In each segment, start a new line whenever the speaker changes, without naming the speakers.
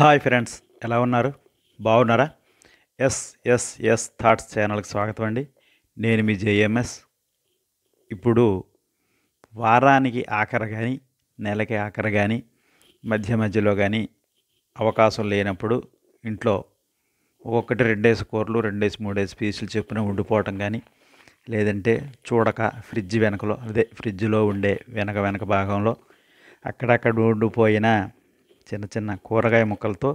Hi friends ఎలా ఉన్నారు బాగున్నారా ఎస్ ఎస్ ఎస్ థాట్స్ ఛానల్కి స్వాగతం అండి నేను మీ జేఎంఎస్ ఇప్పుడు వారానికి ఆఖరి కానీ నెలకి ఆఖరి కానీ మధ్య మధ్యలో కానీ అవకాశం లేనప్పుడు ఇంట్లో ఒక్కొక్కటి రెండేసి కూరలు రెండేసి మూడేసి పీసులు చెప్పిన ఉండిపోవటం కానీ లేదంటే చూడక ఫ్రిడ్జ్ వెనకలో అదే ఫ్రిడ్జ్లో ఉండే వెనక వెనక భాగంలో అక్కడక్కడ ఉండిపోయిన చిన్న చిన్న కూరగాయ ముక్కలతో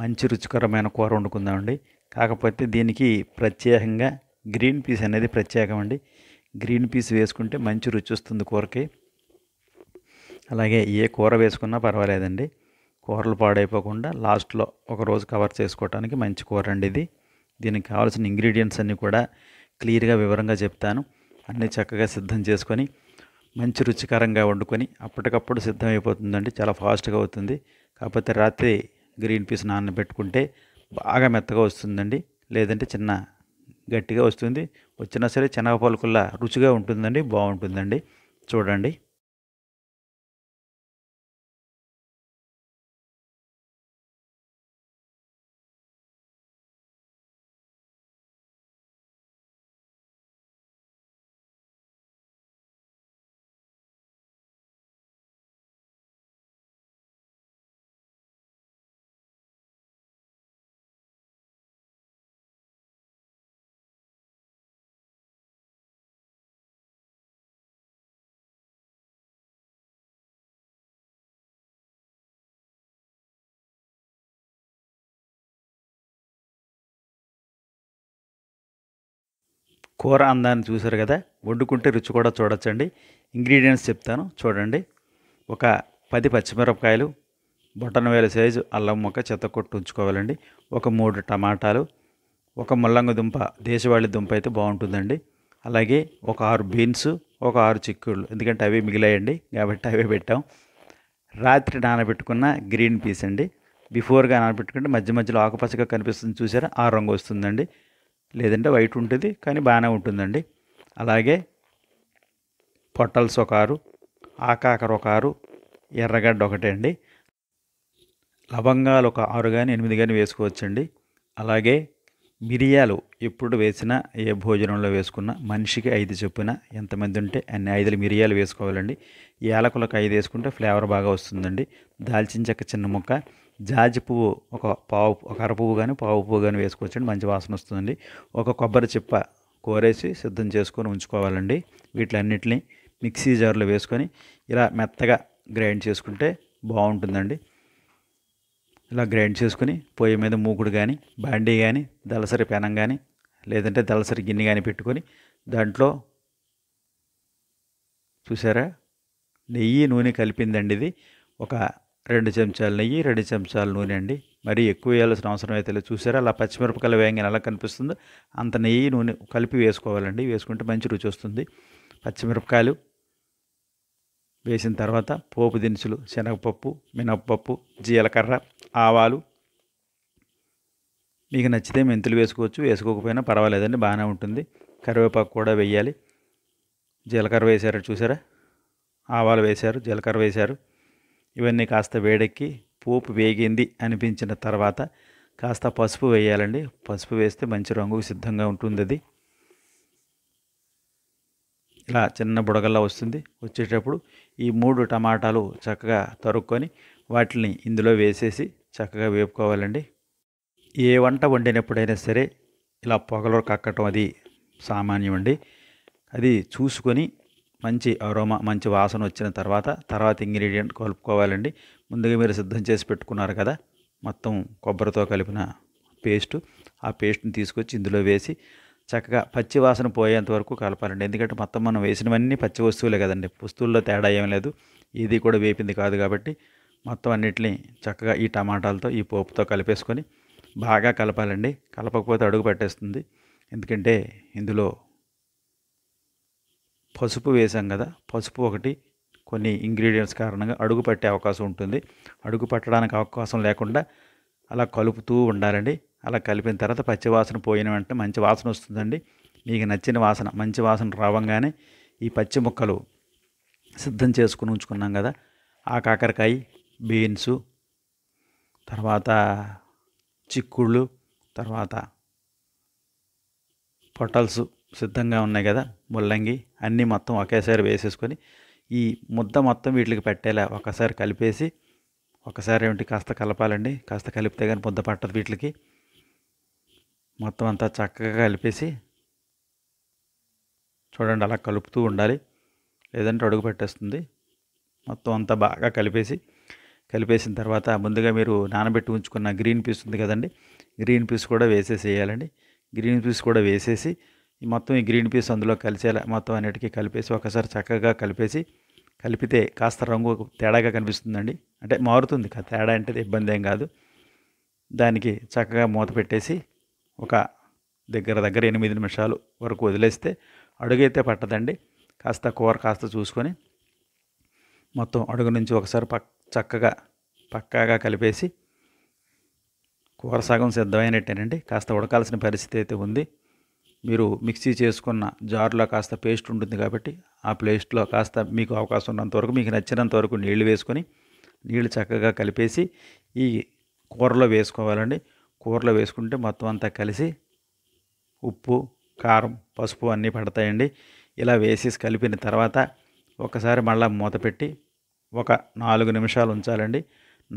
మంచి రుచికరమైన కూర వండుకుందామండి కాకపోతే దీనికి ప్రత్యేకంగా గ్రీన్ పీస్ అనేది ప్రత్యేకమండి గ్రీన్ పీస్ వేసుకుంటే మంచి రుచి వస్తుంది కూరకి అలాగే ఏ కూర వేసుకున్నా పర్వాలేదండి కూరలు పాడైపోకుండా లాస్ట్లో ఒక రోజు కవర్ చేసుకోవడానికి మంచి కూర అండి ఇది దీనికి కావాల్సిన ఇంగ్రీడియంట్స్ అన్నీ కూడా క్లియర్గా వివరంగా చెప్తాను అన్నీ చక్కగా సిద్ధం చేసుకొని మంచి రుచికరంగా వండుకొని అప్పటికప్పుడు సిద్ధమైపోతుందండి చాలా ఫాస్ట్గా అవుతుంది కాకపోతే రాత్రి గ్రీన్ పీస్ నానబెట్టుకుంటే బాగా మెత్తగా వస్తుందండి లేదంటే చిన్న గట్టిగా వస్తుంది వచ్చినా సరే శనగ పలుకుల్లా రుచిగా ఉంటుందండి బాగుంటుందండి చూడండి కూర అందాన్ని చూశారు కదా వండుకుంటే రుచి కూడా చూడొచ్చండి ఇంగ్రీడియంట్స్ చెప్తాను చూడండి ఒక పది పచ్చిమిరపకాయలు వేల సైజు అల్లం ముక్క చెత్త కొట్టు ఉంచుకోవాలండి ఒక మూడు టమాటాలు ఒక ముల్లంగి దుంప దేశవాళి దుంప అయితే బాగుంటుందండి అలాగే ఒక ఆరు బీన్స్ ఒక ఆరు చిక్కుళ్ళు ఎందుకంటే అవి మిగిలాయండి కాబట్టి అవే పెట్టాం రాత్రి నానబెట్టుకున్న గ్రీన్ పీస్ అండి బిఫోర్గా నానబెట్టుకుంటే మధ్య మధ్యలో ఆకుపచ్చగా కనిపిస్తుంది చూసారా ఆ రంగు వస్తుందండి లేదంటే వైట్ ఉంటుంది కానీ బాగానే ఉంటుందండి అలాగే పొట్టల్స్ ఒక ఆరు ఆకాకర ఒక ఆరు ఎర్రగడ్డ ఒకటే అండి లవంగాలు ఒక ఆరు కానీ ఎనిమిది కానీ వేసుకోవచ్చండి అలాగే మిరియాలు ఎప్పుడు వేసినా ఏ భోజనంలో వేసుకున్నా మనిషికి ఐదు చెప్పిన ఎంతమంది ఉంటే అన్ని ఐదులు మిరియాలు వేసుకోవాలండి యాలకులకు ఐదు వేసుకుంటే ఫ్లేవర్ బాగా వస్తుందండి దాల్చిన చెక్క చిన్న ముక్క జాజి పువ్వు ఒక పావు ఒక అర పువ్వు కానీ పావు పువ్వు కానీ వేసుకోవచ్చండి మంచి వాసన వస్తుందండి ఒక కొబ్బరి చిప్ప కోరేసి సిద్ధం చేసుకొని ఉంచుకోవాలండి వీటిలన్నిటిని మిక్సీ జార్లో వేసుకొని ఇలా మెత్తగా గ్రైండ్ చేసుకుంటే బాగుంటుందండి ఇలా గ్రైండ్ చేసుకుని పొయ్యి మీద మూకుడు కానీ బాండీ కానీ దలసరి పెనం కానీ లేదంటే దలసరి గిన్నె కానీ పెట్టుకొని దాంట్లో చూసారా నెయ్యి నూనె కలిపిందండి ఇది ఒక రెండు చెంచాలు నెయ్యి రెండు చెంచాల నూనె అండి మరీ ఎక్కువ వేయాల్సిన అవసరం అయితే లేదు చూసారా అలా పచ్చిమిరపకాయలు వేయంగా ఎలా కనిపిస్తుందో అంత నెయ్యి నూనె కలిపి వేసుకోవాలండి వేసుకుంటే మంచి రుచి వస్తుంది పచ్చిమిరపకాయలు వేసిన తర్వాత పోపు దినుసులు శనగపప్పు మినప్పప్పు జీలకర్ర ఆవాలు మీకు నచ్చితే మెంతులు వేసుకోవచ్చు వేసుకోకపోయినా పర్వాలేదండి బాగానే ఉంటుంది కరివేపాకు కూడా వేయాలి జీలకర్ర వేశారు చూసారా ఆవాలు వేశారు జీలకర్ర వేశారు ఇవన్నీ కాస్త వేడెక్కి పోపు వేగింది అనిపించిన తర్వాత కాస్త పసుపు వేయాలండి పసుపు వేస్తే మంచి రంగుకు సిద్ధంగా ఉంటుంది అది ఇలా చిన్న బుడగల్లా వస్తుంది వచ్చేటప్పుడు ఈ మూడు టమాటాలు చక్కగా తరుక్కొని వాటిని ఇందులో వేసేసి చక్కగా వేపుకోవాలండి ఏ వంట వండినప్పుడైనా సరే ఇలా పొగలో కక్కటం అది సామాన్యం అండి అది చూసుకొని మంచి అరోమా మంచి వాసన వచ్చిన తర్వాత తర్వాత ఇంగ్రీడియంట్ కలుపుకోవాలండి ముందుగా మీరు సిద్ధం చేసి పెట్టుకున్నారు కదా మొత్తం కొబ్బరితో కలిపిన పేస్ట్ ఆ పేస్ట్ని తీసుకొచ్చి ఇందులో వేసి చక్కగా పచ్చి వాసన పోయేంత వరకు కలపాలండి ఎందుకంటే మొత్తం మనం వేసినవన్నీ పచ్చి వస్తువులే కదండి వస్తువుల్లో తేడా ఏం లేదు ఇది కూడా వేపింది కాదు కాబట్టి మొత్తం అన్నిటిని చక్కగా ఈ టమాటాలతో ఈ పోపుతో కలిపేసుకొని బాగా కలపాలండి కలపకపోతే అడుగు పట్టేస్తుంది ఎందుకంటే ఇందులో పసుపు వేసాం కదా పసుపు ఒకటి కొన్ని ఇంగ్రీడియంట్స్ కారణంగా అడుగు పట్టే అవకాశం ఉంటుంది అడుగు పట్టడానికి అవకాశం లేకుండా అలా కలుపుతూ ఉండాలండి అలా కలిపిన తర్వాత పచ్చివాసన పోయిన వెంటనే మంచి వాసన వస్తుందండి మీకు నచ్చిన వాసన మంచి వాసన రావంగానే ఈ పచ్చి ముక్కలు సిద్ధం చేసుకుని ఉంచుకున్నాం కదా ఆ కాకరకాయ బీన్స్ తర్వాత చిక్కుళ్ళు తర్వాత పొటల్స్ సిద్ధంగా ఉన్నాయి కదా ముల్లంగి అన్నీ మొత్తం ఒకేసారి వేసేసుకొని ఈ ముద్ద మొత్తం వీటికి పెట్టేలా ఒకసారి కలిపేసి ఒకసారి ఏమిటి కాస్త కలపాలండి కాస్త కలిపితే కానీ ముద్ద పట్టదు వీటికి మొత్తం అంతా చక్కగా కలిపేసి చూడండి అలా కలుపుతూ ఉండాలి లేదంటే అడుగు పెట్టేస్తుంది మొత్తం అంతా బాగా కలిపేసి కలిపేసిన తర్వాత ముందుగా మీరు నానబెట్టి ఉంచుకున్న గ్రీన్ పీస్ ఉంది కదండి గ్రీన్ పీస్ కూడా వేసేసి వేయాలండి గ్రీన్ పీస్ కూడా వేసేసి ఈ మొత్తం ఈ గ్రీన్ పీస్ అందులో కలిసేలా మొత్తం అన్నిటికీ కలిపేసి ఒకసారి చక్కగా కలిపేసి కలిపితే కాస్త రంగు తేడాగా కనిపిస్తుందండి అంటే మారుతుంది తేడా అంటే ఇబ్బంది ఏం కాదు దానికి చక్కగా మూత పెట్టేసి ఒక దగ్గర దగ్గర ఎనిమిది నిమిషాలు వరకు వదిలేస్తే అడుగైతే పట్టదండి కాస్త కూర కాస్త చూసుకొని మొత్తం అడుగు నుంచి ఒకసారి పక్ చక్కగా పక్కాగా కలిపేసి కూర సగం సిద్ధమైనట్టేనండి కాస్త ఉడకాల్సిన పరిస్థితి అయితే ఉంది మీరు మిక్సీ చేసుకున్న జార్లో కాస్త పేస్ట్ ఉంటుంది కాబట్టి ఆ పేస్ట్లో కాస్త మీకు అవకాశం ఉన్నంత వరకు మీకు నచ్చినంత వరకు నీళ్లు వేసుకొని నీళ్లు చక్కగా కలిపేసి ఈ కూరలో వేసుకోవాలండి కూరలో వేసుకుంటే మొత్తం అంతా కలిసి ఉప్పు కారం పసుపు అన్నీ పడతాయండి ఇలా వేసి కలిపిన తర్వాత ఒకసారి మళ్ళీ మూత పెట్టి ఒక నాలుగు నిమిషాలు ఉంచాలండి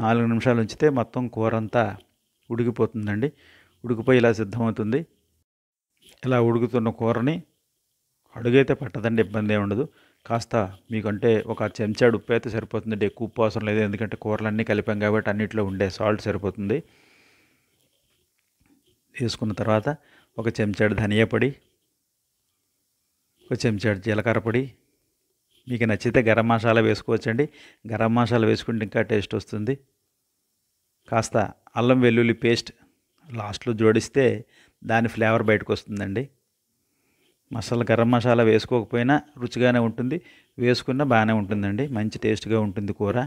నాలుగు నిమిషాలు ఉంచితే మొత్తం కూర అంతా ఉడికిపోతుందండి ఉడికిపోయి ఇలా సిద్ధమవుతుంది ఇలా ఉడుకుతున్న కూరని అడుగైతే పట్టదండి ఇబ్బంది ఏమి ఉండదు కాస్త మీకంటే ఒక చెంచాడు ఉప్పు అయితే సరిపోతుంది ఎక్కువ ఉప్పు అవసరం లేదు ఎందుకంటే కూరలన్నీ కలిపాం కాబట్టి అన్నింటిలో ఉండే సాల్ట్ సరిపోతుంది వేసుకున్న తర్వాత ఒక చెంచాడు ధనియా పొడి ఒక చెంచాడు జీలకర్ర పొడి మీకు నచ్చితే గరం మసాలా వేసుకోవచ్చండి గరం మసాలా వేసుకుంటే ఇంకా టేస్ట్ వస్తుంది కాస్త అల్లం వెల్లుల్లి పేస్ట్ లాస్ట్లో జోడిస్తే దాని ఫ్లేవర్ బయటకు వస్తుందండి మసాలా గరం మసాలా వేసుకోకపోయినా రుచిగానే ఉంటుంది వేసుకున్నా బాగానే ఉంటుందండి మంచి టేస్ట్గా ఉంటుంది కూర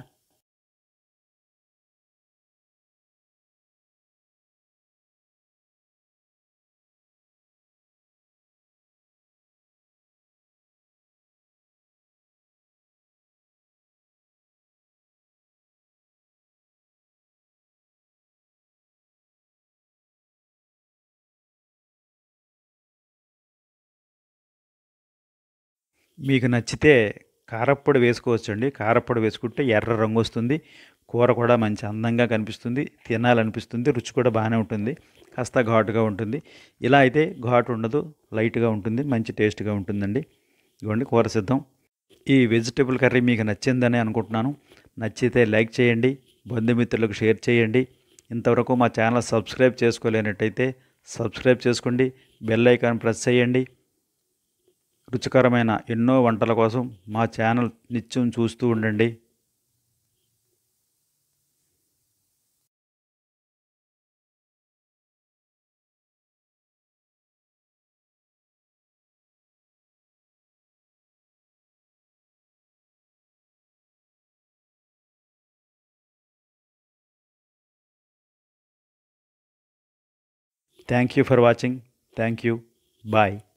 మీకు నచ్చితే కారప్పొడి వేసుకోవచ్చండి కారప్పొడి వేసుకుంటే ఎర్ర రంగు వస్తుంది కూర కూడా మంచి అందంగా కనిపిస్తుంది తినాలనిపిస్తుంది రుచి కూడా బాగానే ఉంటుంది కాస్త ఘాటుగా ఉంటుంది ఇలా అయితే ఘాటు ఉండదు లైట్గా ఉంటుంది మంచి టేస్ట్గా ఉంటుందండి ఇవ్వండి కూర సిద్ధం ఈ వెజిటేబుల్ కర్రీ మీకు నచ్చిందని అనుకుంటున్నాను నచ్చితే లైక్ చేయండి బంధుమిత్రులకు షేర్ చేయండి ఇంతవరకు మా ఛానల్ సబ్స్క్రైబ్ చేసుకోలేనట్టయితే సబ్స్క్రైబ్ చేసుకోండి బెల్ ఐకాన్ ప్రెస్ చేయండి రుచికరమైన ఎన్నో వంటల కోసం మా ఛానల్ నిత్యం చూస్తూ ఉండండి Thank you for watching. Thank you. Bye.